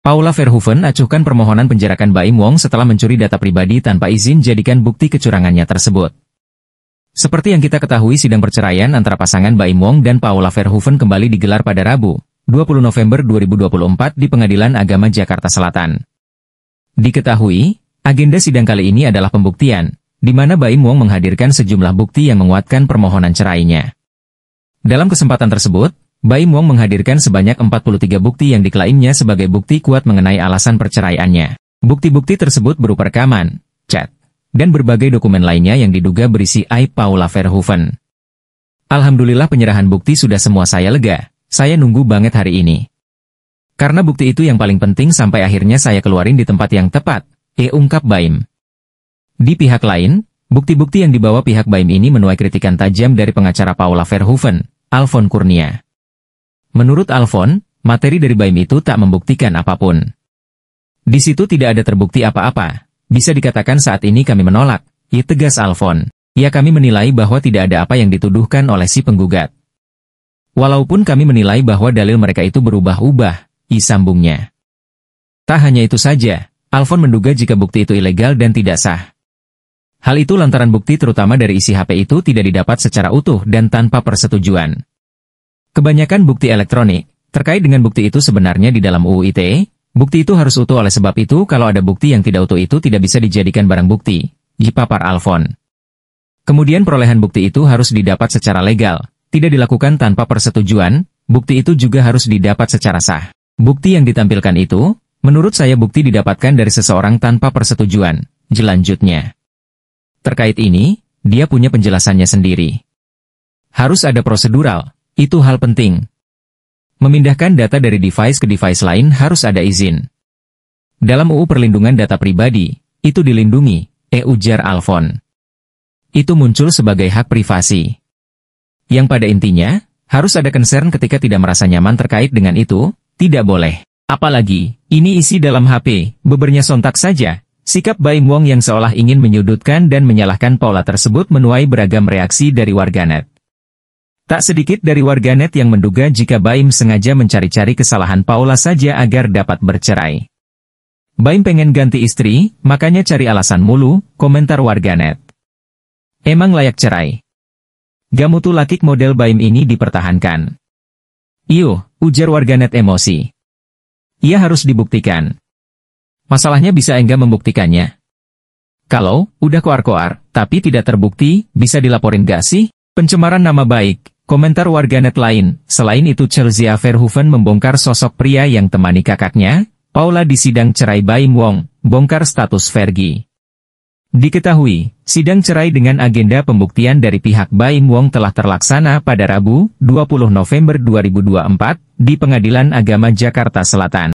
Paula Verhoeven acuhkan permohonan penjarakan Baim Wong setelah mencuri data pribadi tanpa izin jadikan bukti kecurangannya tersebut. Seperti yang kita ketahui sidang perceraian antara pasangan Baim Wong dan Paula Verhoeven kembali digelar pada Rabu, 20 November 2024 di Pengadilan Agama Jakarta Selatan. Diketahui, agenda sidang kali ini adalah pembuktian, di mana Baim Wong menghadirkan sejumlah bukti yang menguatkan permohonan cerainya. Dalam kesempatan tersebut, Baim Wong menghadirkan sebanyak 43 bukti yang diklaimnya sebagai bukti kuat mengenai alasan perceraiannya. Bukti-bukti tersebut berupa rekaman, chat, dan berbagai dokumen lainnya yang diduga berisi Ai Paula Verhoeven. Alhamdulillah penyerahan bukti sudah semua saya lega, saya nunggu banget hari ini. Karena bukti itu yang paling penting sampai akhirnya saya keluarin di tempat yang tepat, e ungkap Baim. Di pihak lain, bukti-bukti yang dibawa pihak Baim ini menuai kritikan tajam dari pengacara Paula Verhoeven, Alfon Kurnia. Menurut Alfon, materi dari Baim itu tak membuktikan apapun. Di situ tidak ada terbukti apa-apa. Bisa dikatakan saat ini kami menolak, ya tegas Alfon. Ya kami menilai bahwa tidak ada apa yang dituduhkan oleh si penggugat. Walaupun kami menilai bahwa dalil mereka itu berubah-ubah, i sambungnya. Tak hanya itu saja, Alfon menduga jika bukti itu ilegal dan tidak sah. Hal itu lantaran bukti terutama dari isi HP itu tidak didapat secara utuh dan tanpa persetujuan. Kebanyakan bukti elektronik, terkait dengan bukti itu sebenarnya di dalam UU ITE, bukti itu harus utuh oleh sebab itu kalau ada bukti yang tidak utuh itu tidak bisa dijadikan barang bukti, dipapar Alfon. Kemudian perolehan bukti itu harus didapat secara legal, tidak dilakukan tanpa persetujuan, bukti itu juga harus didapat secara sah. Bukti yang ditampilkan itu, menurut saya bukti didapatkan dari seseorang tanpa persetujuan, jelanjutnya. Terkait ini, dia punya penjelasannya sendiri. Harus ada prosedural, itu hal penting. Memindahkan data dari device ke device lain harus ada izin. Dalam UU Perlindungan Data Pribadi, itu dilindungi, EUJAR Alfon. Itu muncul sebagai hak privasi. Yang pada intinya, harus ada concern ketika tidak merasa nyaman terkait dengan itu, tidak boleh. Apalagi, ini isi dalam HP, bebernya sontak saja. Sikap Baim Wong yang seolah ingin menyudutkan dan menyalahkan Paula tersebut menuai beragam reaksi dari warganet. Tak sedikit dari warganet yang menduga jika Baim sengaja mencari-cari kesalahan Paula saja agar dapat bercerai. Baim pengen ganti istri, makanya cari alasan mulu, komentar warganet. Emang layak cerai. Gamutu lakik model Baim ini dipertahankan. Iyo, ujar warganet emosi. Ia harus dibuktikan. Masalahnya bisa enggak membuktikannya. Kalau, udah koar-koar, tapi tidak terbukti, bisa dilaporin gak sih? Pencemaran nama baik, Komentar warganet lain, selain itu Chelsea Verhoeven membongkar sosok pria yang temani kakaknya, Paula di sidang cerai Baim Wong, bongkar status Fergie. Diketahui, sidang cerai dengan agenda pembuktian dari pihak Baim Wong telah terlaksana pada Rabu, 20 November 2024, di Pengadilan Agama Jakarta Selatan.